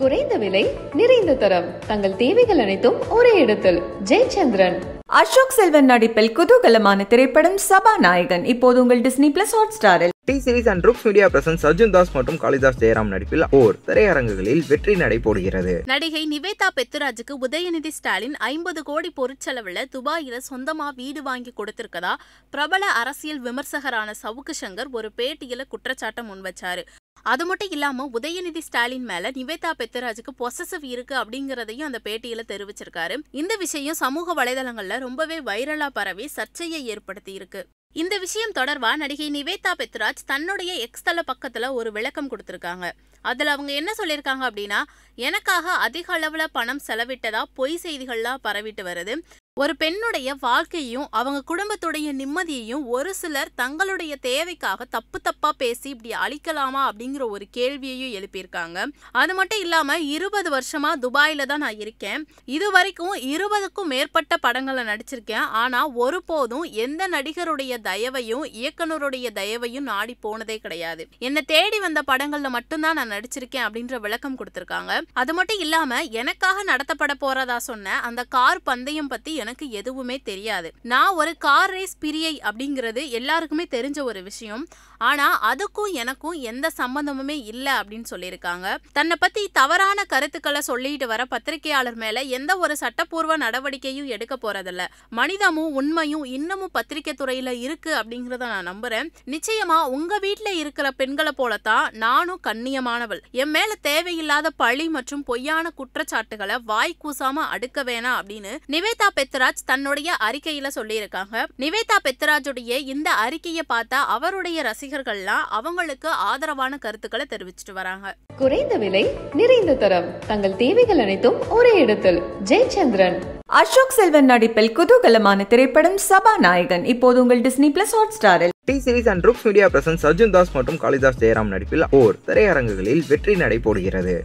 குறைந்த விலை நிறைந்த தரம் தங்கள் தேவைகள் அனைத்தும் ஒரே இடத்தில் ஜெயச்சந்திரன் அசோக் செல்வன் நடிப்பில் குதூகலமான திரைப்படம் சபாநாயகன் இப்போது உங்கள் டிஸ்னி பிளஸ் ஹாட் ஸ்டாரில் T series and media presents Arjun Das மற்றும் காளிதாஸ் ஜெயராம் நடிப்பில் ஓர் திரையரங்குகளில் வெற்றி நடைபெறுகிறது நடிகை நிவேதா பெத்துராஜுக்கு உதயநிதி ஸ்டாலின் ஐம்பது கோடி பொருட்செலவில் துபாயில் சொந்தமா வீடு வாங்கி கொடுத்திருக்கதா பிரபல அரசியல் விமர்சகரான சவுக்கு சங்கர் ஒரு பேட்டியில குற்றச்சாட்டம் முன்வச்சாரு அது மட்டும் இல்லாமல் உதயநிதி ஸ்டாலின் மேல நிவேதா பெத்தராஜுக்கு பொசசிவ் இருக்கு அப்படிங்கிறதையும் அந்த பேட்டியில தெரிவிச்சிருக்காரு இந்த விஷயம் சமூக வலைதளங்கள்ல ரொம்பவே வைரலா பரவி சர்ச்சையை ஏற்படுத்தி இருக்கு இந்த விஷயம் தொடர்பா நடிகை நிவேதா பெத்ராஜ் தன்னுடைய எக்ஸ் தள பக்கத்துல ஒரு விளக்கம் கொடுத்திருக்காங்க அதில் அவங்க என்ன சொல்லியிருக்காங்க அப்படின்னா எனக்காக அதிக அளவில் பணம் செலவிட்டதா பொய் செய்திகள்லாம் பரவிட்டு வருது ஒரு பெண்ணுடைய வாழ்க்கையும் அவங்க குடும்பத்துடைய நிம்மதியையும் ஒரு சிலர் தங்களுடைய தேவைக்காக தப்பு தப்பா பேசி இப்படி அழிக்கலாமா அப்படிங்கிற ஒரு கேள்வியையும் எழுப்பியிருக்காங்க அது மட்டும் இல்லாம இருபது வருஷமா துபாயில தான் நான் இருக்கேன் இது வரைக்கும் இருபதுக்கும் மேற்பட்ட படங்களை நடிச்சிருக்கேன் ஆனா ஒருபோதும் எந்த நடிகருடைய தயவையும் இயக்குனருடைய தயவையும் நாடி போனதே கிடையாது என்னை தேடி வந்த படங்கள்ல மட்டும்தான் நான் நடிச்சிருக்கேன் அப்படின்ற விளக்கம் கொடுத்திருக்காங்க அது மட்டும் இல்லாம எனக்காக நடத்தப்பட போறதா சொன்ன அந்த கார் பந்தயம் பத்தி எனக்கு எனக்கு எதுவுமே தெரியாது நான் ஒரு கார் ரேஸ் பிரியை அப்படிங்கிறது எல்லாருக்குமே தெரிஞ்ச ஒரு விஷயம் ஆனால் அதுக்கும் எனக்கும் எந்த சம்பந்தமுமே இல்லை அப்படின்னு சொல்லியிருக்காங்க தன்னை பற்றி தவறான கருத்துக்களை சொல்லிட்டு வர பத்திரிகையாளர் மேலே எந்த ஒரு சட்டப்பூர்வ நடவடிக்கையும் எடுக்க போகிறதில்ல மனிதமும் உண்மையும் இன்னமும் பத்திரிகை துறையில் இருக்குது அப்படிங்கிறத நான் நம்புகிறேன் நிச்சயமாக உங்கள் வீட்டில் இருக்கிற பெண்களை போலத்தான் நானும் கண்ணியமானவள் என் மேலே தேவையில்லாத பழி மற்றும் பொய்யான குற்றச்சாட்டுகளை வாய் கூசாமல் அடுக்க வேணாம் அப்படின்னு நிவேதா பெத்ரா பெத்தராஜ் தன்னுடைய அறிக்கையில சொல்லியிருக்காங்க நிவேதா பெத்ராஜுடைய இந்த அறிக்கையை பார்த்தா அவருடைய ரசிகர்கள்லாம் அவங்களுக்கு ஆதரவான கருத்துக்களை தெரிவிச்சிட்டு வராங்க குறைந்த விலை நிறைந்த தரம் தங்கள் தேவைகள் அனைத்தும் ஒரே இடத்தில் ஜெயச்சந்திரன் அசோக் செல்வன் நடிப்பில் குதூகலமான திரைப்படம் சபாநாயகன் இப்போது உங்கள் டிஸ்னி பிளஸ் ஹாட் ஸ்டாரில் டி சீரிஸ் அண்ட் ருக்ஸ் மீடியா பிரசன்ஸ் அர்ஜுன் தாஸ் மற்றும் காளிதாஸ் ஜெயராம் நடிப்பில் ஓர் திரையரங்குகளில் வெற்றி நடைபோடுகிறது